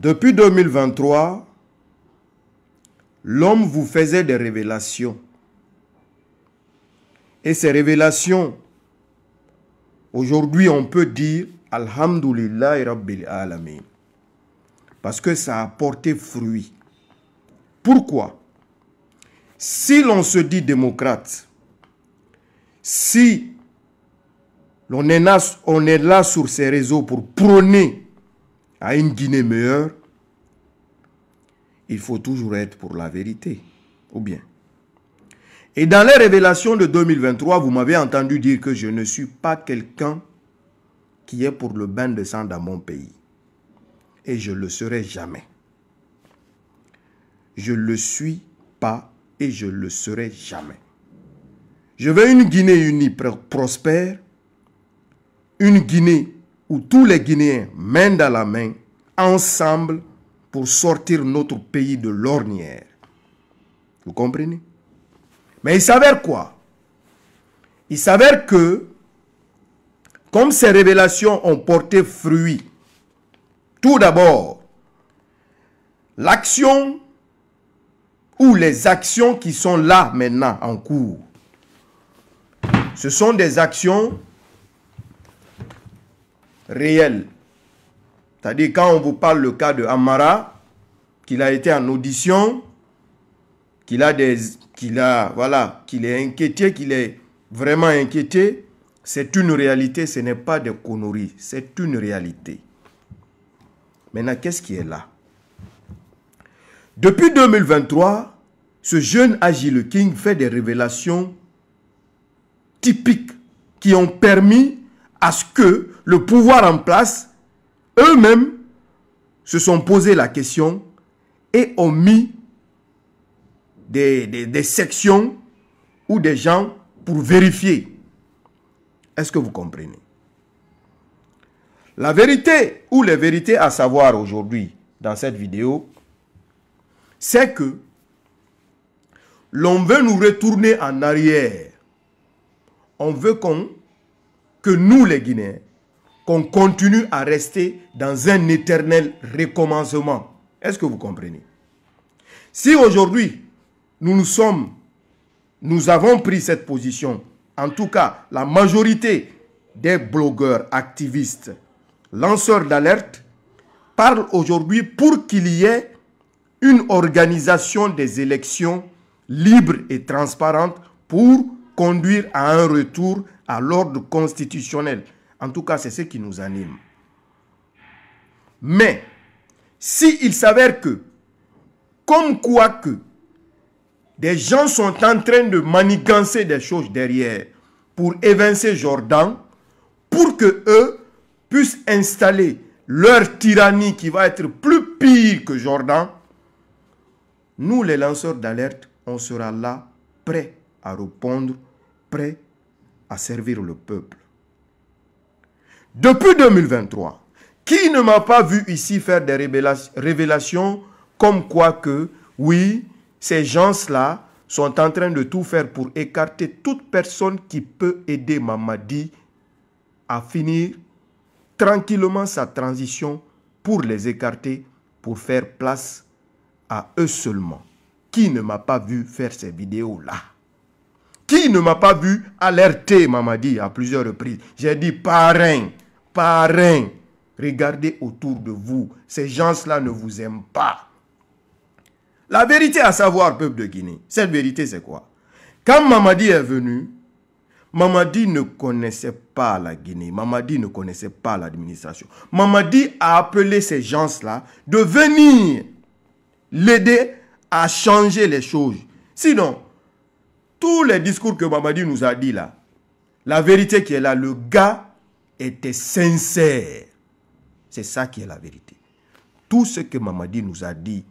Depuis 2023, l'homme vous faisait des révélations. Et ces révélations, aujourd'hui, on peut dire Alhamdulillah Rabbil Alameen. Parce que ça a porté fruit. Pourquoi Si l'on se dit démocrate, si on est, là, sur ces réseaux pour prôner à une Guinée meilleure. Il faut toujours être pour la vérité. Ou bien. Et dans les révélations de 2023, vous m'avez entendu dire que je ne suis pas quelqu'un qui est pour le bain de sang dans mon pays. Et je le serai jamais. Je ne le suis pas et je ne le serai jamais. Je veux une Guinée unie prospère une Guinée où tous les Guinéens, main dans la main, ensemble pour sortir notre pays de l'ornière. Vous comprenez Mais il s'avère quoi Il s'avère que, comme ces révélations ont porté fruit, tout d'abord, l'action ou les actions qui sont là maintenant en cours, ce sont des actions réel. C'est-à-dire, quand on vous parle le cas de Amara, qu'il a été en audition, qu'il a des. qu'il a. voilà, qu'il est inquiété, qu'il est vraiment inquiété, c'est une réalité, ce n'est pas des conneries, c'est une réalité. Maintenant, qu'est-ce qui est là Depuis 2023, ce jeune Agile King fait des révélations typiques qui ont permis à ce que le pouvoir en place, eux-mêmes, se sont posé la question et ont mis des, des sections ou des gens pour vérifier. Est-ce que vous comprenez La vérité ou les vérités à savoir aujourd'hui dans cette vidéo, c'est que l'on veut nous retourner en arrière. On veut qu'on que nous, les Guinéens, qu'on continue à rester dans un éternel recommencement. Est-ce que vous comprenez Si aujourd'hui, nous nous sommes, nous avons pris cette position, en tout cas la majorité des blogueurs, activistes, lanceurs d'alerte, parlent aujourd'hui pour qu'il y ait une organisation des élections libre et transparente pour conduire à un retour à l'ordre constitutionnel. En tout cas, c'est ce qui nous anime. Mais, s'il s'avère que, comme quoi que, des gens sont en train de manigancer des choses derrière pour évincer Jordan, pour que eux puissent installer leur tyrannie qui va être plus pire que Jordan, nous les lanceurs d'alerte, on sera là prêts à répondre, prêt à servir le peuple. Depuis 2023, qui ne m'a pas vu ici faire des révélations comme quoi que, oui, ces gens-là sont en train de tout faire pour écarter toute personne qui peut aider Mamadi à finir tranquillement sa transition pour les écarter, pour faire place à eux seulement. Qui ne m'a pas vu faire ces vidéos-là qui ne m'a pas vu alerter Mamadi à plusieurs reprises J'ai dit parrain, parrain. Regardez autour de vous. Ces gens-là ne vous aiment pas. La vérité à savoir, peuple de Guinée, cette vérité c'est quoi Quand Mamadi est venu, Mamadi ne connaissait pas la Guinée. Mamadi ne connaissait pas l'administration. Mamadi a appelé ces gens-là de venir l'aider à changer les choses. Sinon, tous les discours que Mamadi nous a dit là, la vérité qui est là, le gars était sincère. C'est ça qui est la vérité. Tout ce que Mamadi nous a dit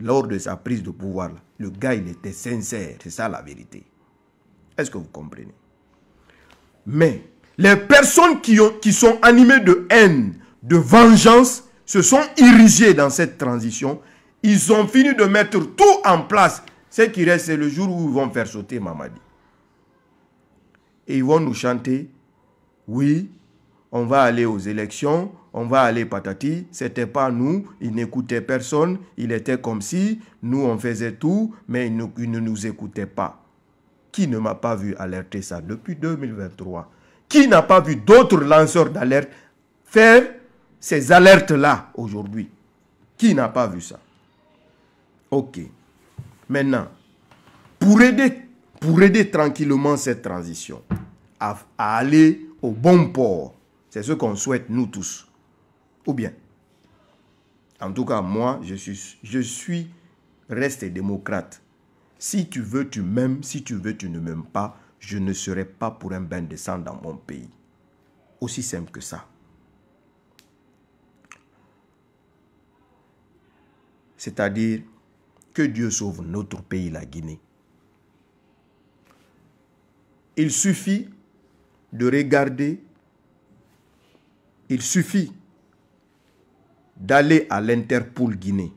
lors de sa prise de pouvoir, là, le gars, il était sincère. C'est ça la vérité. Est-ce que vous comprenez Mais les personnes qui, ont, qui sont animées de haine, de vengeance, se sont irrigées dans cette transition. Ils ont fini de mettre tout en place ce qui reste, c'est le jour où ils vont faire sauter Mamadi. Et ils vont nous chanter, oui, on va aller aux élections, on va aller patati, c'était pas nous, Ils n'écoutaient personne, il était comme si, nous on faisait tout, mais ils ne, ne nous écoutaient pas. Qui ne m'a pas vu alerter ça depuis 2023 Qui n'a pas vu d'autres lanceurs d'alerte faire ces alertes-là aujourd'hui Qui n'a pas vu ça Ok. Maintenant, pour aider, pour aider tranquillement cette transition à, aller au bon port, c'est ce qu'on souhaite nous tous. Ou bien, en tout cas, moi, je suis, je suis resté démocrate. Si tu veux, tu m'aimes. Si tu veux, tu ne m'aimes pas. Je ne serai pas pour un bain de sang dans mon pays. Aussi simple que ça. C'est-à-dire, que Dieu sauve notre pays, la Guinée. Il suffit de regarder, il suffit d'aller à l'Interpol Guinée.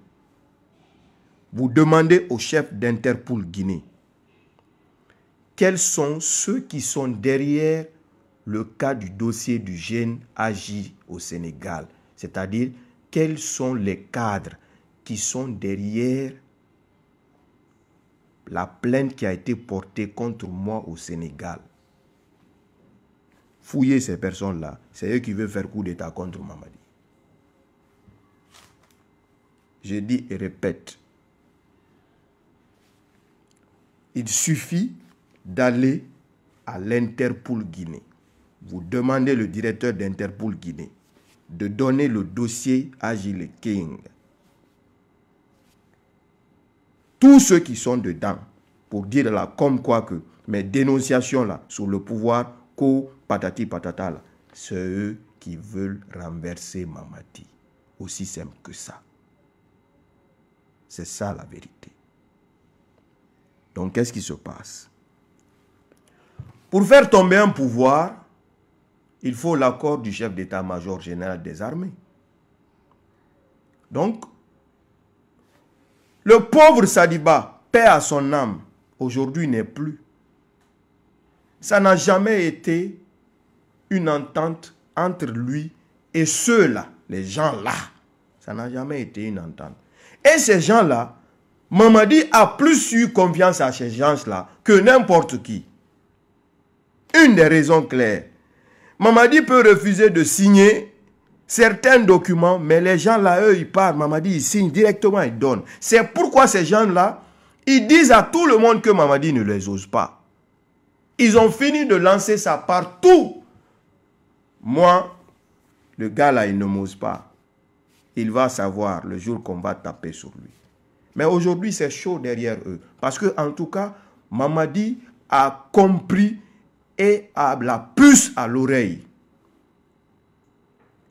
Vous demandez au chef d'Interpol Guinée quels sont ceux qui sont derrière le cas du dossier du gène agi au Sénégal, c'est-à-dire quels sont les cadres qui sont derrière la plainte qui a été portée contre moi au Sénégal. Fouillez ces personnes-là. C'est eux qui veulent faire coup d'État contre Mamadi. Je dis et répète, il suffit d'aller à l'Interpol Guinée. Vous demandez le directeur d'Interpol Guinée de donner le dossier à Gilles King tous ceux qui sont dedans pour dire là, comme quoi que mes dénonciations là, sur le pouvoir, co, patati patata là, c'est eux qui veulent renverser Mamadi. Aussi simple que ça. C'est ça la vérité. Donc qu'est-ce qui se passe Pour faire tomber un pouvoir, il faut l'accord du chef d'état-major général des armées. Donc, le pauvre Sadiba, paix à son âme, aujourd'hui n'est plus. Ça n'a jamais été une entente entre lui et ceux-là, les gens-là. Ça n'a jamais été une entente. Et ces gens-là, Mamadi a plus eu confiance à ces gens-là que n'importe qui. Une des raisons claires. Mamadi peut refuser de signer certains documents, mais les gens là, eux, ils parlent. Mamadi, ils signent directement, ils donnent. C'est pourquoi ces gens-là, ils disent à tout le monde que Mamadi ne les ose pas. Ils ont fini de lancer ça partout. Moi, le gars là, il ne m'ose pas. Il va savoir le jour qu'on va taper sur lui. Mais aujourd'hui, c'est chaud derrière eux. Parce que, en tout cas, Mamadi a compris et a la puce à l'oreille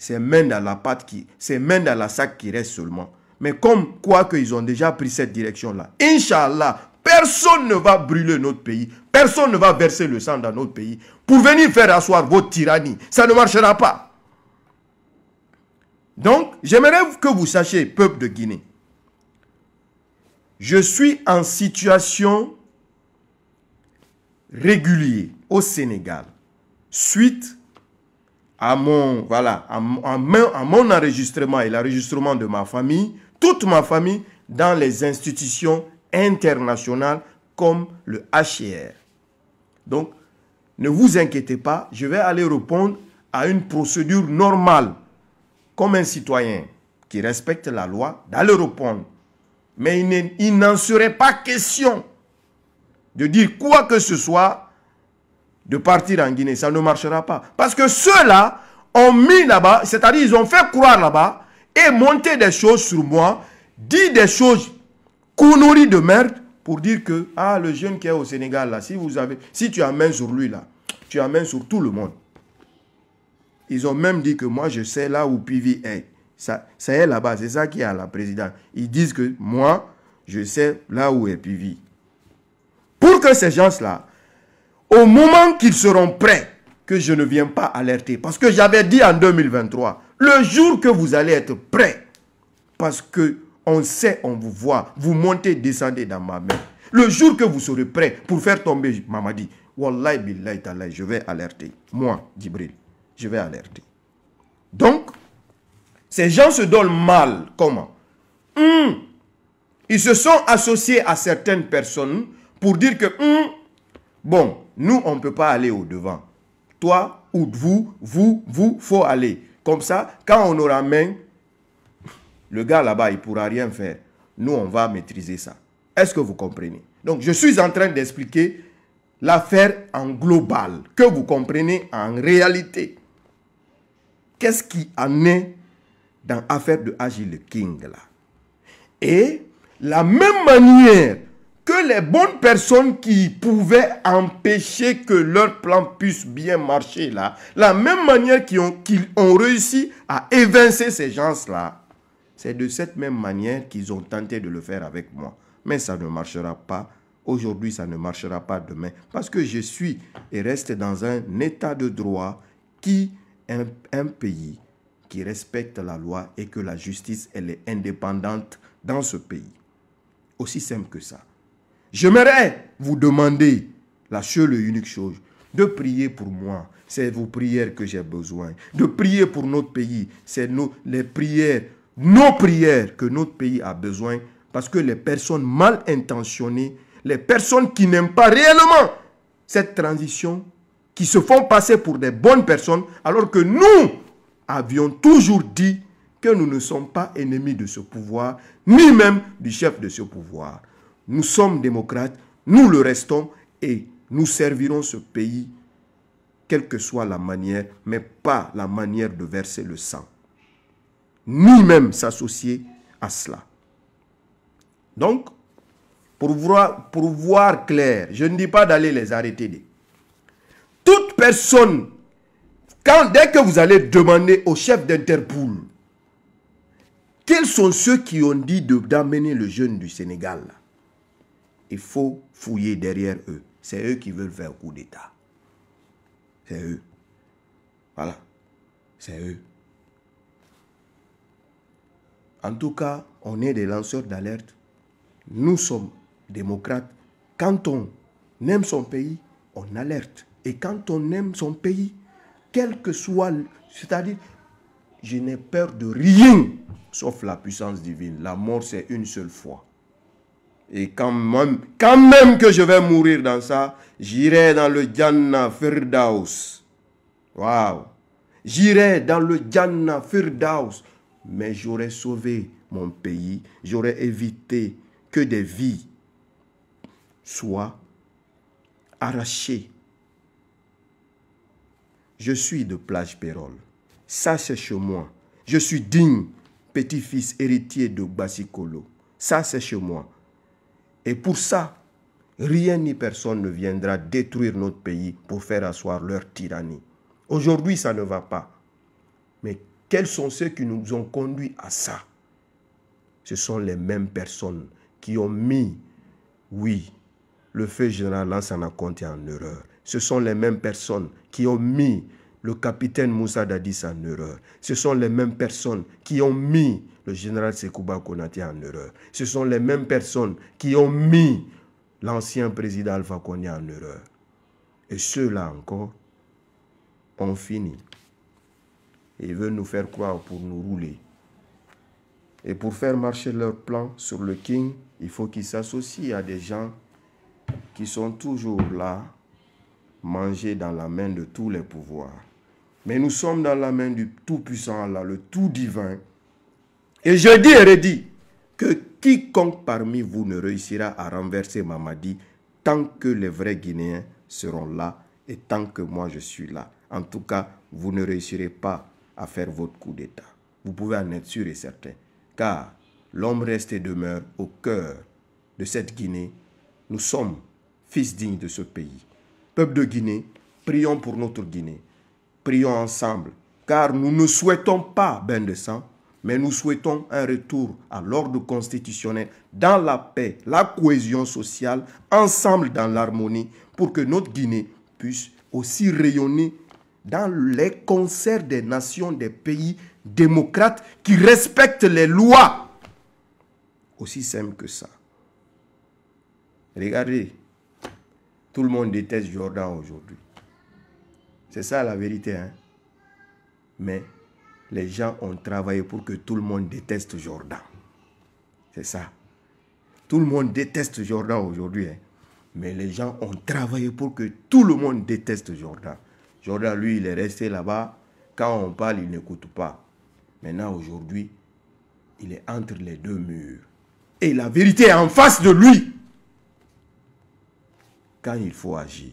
c'est main dans la pâte qui, c'est main dans la sac qui reste seulement. Mais comme quoi qu'ils ont déjà pris cette direction-là, Inch'Allah, personne ne va brûler notre pays, personne ne va verser le sang dans notre pays pour venir faire asseoir vos tyrannies. Ça ne marchera pas. Donc, j'aimerais que vous sachiez, peuple de Guinée, je suis en situation régulière au Sénégal suite à mon, voilà, à mon enregistrement et l'enregistrement de ma famille, toute ma famille, dans les institutions internationales comme le HCR. Donc, ne vous inquiétez pas, je vais aller répondre à une procédure normale, comme un citoyen qui respecte la loi, d'aller répondre. Mais il n'en serait pas question de dire quoi que ce soit de partir en Guinée. Ça ne marchera pas. Parce que ceux-là ont mis là-bas, c'est-à-dire ils ont fait croire là-bas et monté des choses sur moi, dit des choses nourrit de merde pour dire que ah le jeune qui est au Sénégal là, si vous avez, si tu amènes sur lui là, tu amènes sur tout le monde. Ils ont même dit que moi je sais là où Pivi est. Ça, ça est là-bas, c'est ça qui est à la présidente. Ils disent que moi je sais là où est Pivi. Pour que ces gens-là au moment qu'ils seront prêts, que je ne viens pas alerter. Parce que j'avais dit en 2023, le jour que vous allez être prêts, parce que on sait, on vous voit, vous montez, descendez dans ma main. Le jour que vous serez prêts pour faire tomber Mamadi, Wallahi billahi ta'ala, je vais alerter. Moi, Djibril, je vais alerter. Donc, ces gens se donnent mal. Comment Ils se sont associés à certaines personnes pour dire que Bon, nous, on ne peut pas aller au-devant. Toi ou vous, vous, vous, faut aller. Comme ça, quand on aura main, le gars là-bas, il ne pourra rien faire. Nous, on va maîtriser ça. Est-ce que vous comprenez Donc, je suis en train d'expliquer l'affaire en global, que vous comprenez en réalité. Qu'est-ce qui en est dans l'affaire de Agile King là Et la même manière que les bonnes personnes qui pouvaient empêcher que leur plan puisse bien marcher là, la même manière qu'ils ont, ont réussi à évincer ces gens-là, c'est de cette même manière qu'ils ont tenté de le faire avec moi. Mais ça ne marchera pas. Aujourd'hui, ça ne marchera pas demain. Parce que je suis et reste dans un état de droit qui est un pays qui respecte la loi et que la justice, elle est indépendante dans ce pays. Aussi simple que ça. J'aimerais vous demander la seule et unique chose, de prier pour moi. C'est vos prières que j'ai besoin. De prier pour notre pays. C'est nos, les prières, nos prières que notre pays a besoin. Parce que les personnes mal intentionnées, les personnes qui n'aiment pas réellement cette transition, qui se font passer pour des bonnes personnes, alors que nous avions toujours dit que nous ne sommes pas ennemis de ce pouvoir, ni même du chef de ce pouvoir. Nous sommes démocrates, nous le restons et nous servirons ce pays, quelle que soit la manière, mais pas la manière de verser le sang. Ni même s'associer à cela. Donc, pour voir, pour voir clair, je ne dis pas d'aller les arrêter. Toute personne, dès que vous allez demander au chef d'Interpol, quels sont ceux qui ont dit d'amener le jeune du Sénégal là? il faut fouiller derrière eux. C'est eux qui veulent faire coup d'État. C'est eux. Voilà. C'est eux. En tout cas, on est des lanceurs d'alerte. Nous sommes démocrates. Quand on aime son pays, on alerte. Et quand on aime son pays, quel que soit... C'est-à-dire, je n'ai peur de rien, sauf la puissance divine. La mort, c'est une seule fois. Et quand même, quand même que je vais mourir dans ça, j'irai dans le Jannah Firdaus. Waouh! J'irai dans le djanna Firdaus. Mais j'aurai sauvé mon pays. j'aurai évité que des vies soient arrachées. Je suis de plage Pérol, Ça, c'est chez moi. Je suis digne, petit-fils héritier de BasicoLo, Ça, c'est chez moi. Et pour ça, rien ni personne ne viendra détruire notre pays pour faire asseoir leur tyrannie. Aujourd'hui, ça ne va pas. Mais quels sont ceux qui nous ont conduits à ça Ce sont les mêmes personnes qui ont mis, oui, le feu général n'a compté en erreur. Ce sont les mêmes personnes qui ont mis le capitaine Moussa Dadis en erreur. Ce sont les mêmes personnes qui ont mis le général Sekouba Konaté en erreur. Ce sont les mêmes personnes qui ont mis l'ancien président Alpha Konya en erreur. Et ceux-là encore ont fini. ils veulent nous faire croire pour nous rouler. Et pour faire marcher leur plan sur le King, il faut qu'ils s'associent à des gens qui sont toujours là, mangés dans la main de tous les pouvoirs. Mais nous sommes dans la main du Tout-Puissant Allah, le Tout-Divin. Et je dis et redis que quiconque parmi vous ne réussira à renverser Mamadi tant que les vrais Guinéens seront là et tant que moi je suis là. En tout cas, vous ne réussirez pas à faire votre coup d'État. Vous pouvez en être sûr et certain. Car l'homme reste et demeure au cœur de cette Guinée. Nous sommes fils dignes de ce pays. Peuple de Guinée, prions pour notre Guinée prions ensemble, car nous ne souhaitons pas bain de sang, mais nous souhaitons un retour à l'ordre constitutionnel dans la paix, la cohésion sociale, ensemble dans l'harmonie, pour que notre Guinée puisse aussi rayonner dans les concerts des nations des pays démocrates qui respectent les lois. Aussi simple que ça. Regardez, tout le monde déteste Jordan aujourd'hui. C'est ça la vérité. Hein? Mais les gens ont travaillé pour que tout le monde déteste Jordan. C'est ça. Tout le monde déteste Jordan aujourd'hui. Hein. Mais les gens ont travaillé pour que tout le monde déteste Jordan. Jordan, lui, il est resté là-bas. Quand on parle, il n'écoute pas. Maintenant, aujourd'hui, il est entre les deux murs. Et la vérité est en face de lui. Quand il faut agir,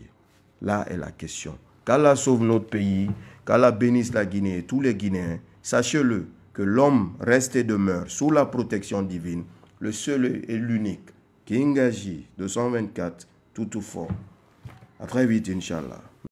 là est la question. Qu'Allah sauve notre pays, qu'Allah bénisse la Guinée et tous les Guinéens. Sachez-le que l'homme reste et demeure sous la protection divine, le seul et l'unique, qui engagé 224, tout A très vite, Inch'Allah.